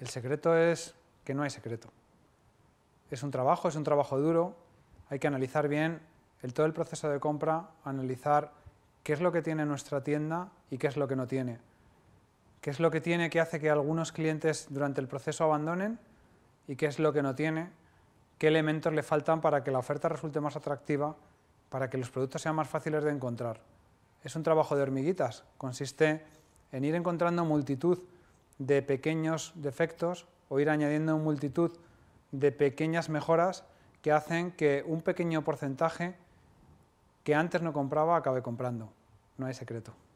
El secreto es que no hay secreto. Es un trabajo, es un trabajo duro, hay que analizar bien todo el proceso de compra, analizar qué es lo que tiene nuestra tienda y qué es lo que no tiene. ¿Qué es lo que tiene que hace que algunos clientes durante el proceso abandonen y qué es lo que no tiene? ¿Qué elementos le faltan para que la oferta resulte más atractiva, para que los productos sean más fáciles de encontrar? Es un trabajo de hormiguitas, consiste en ir encontrando multitud de pequeños defectos o ir añadiendo multitud de pequeñas mejoras que hacen que un pequeño porcentaje que antes no compraba acabe comprando. No hay secreto.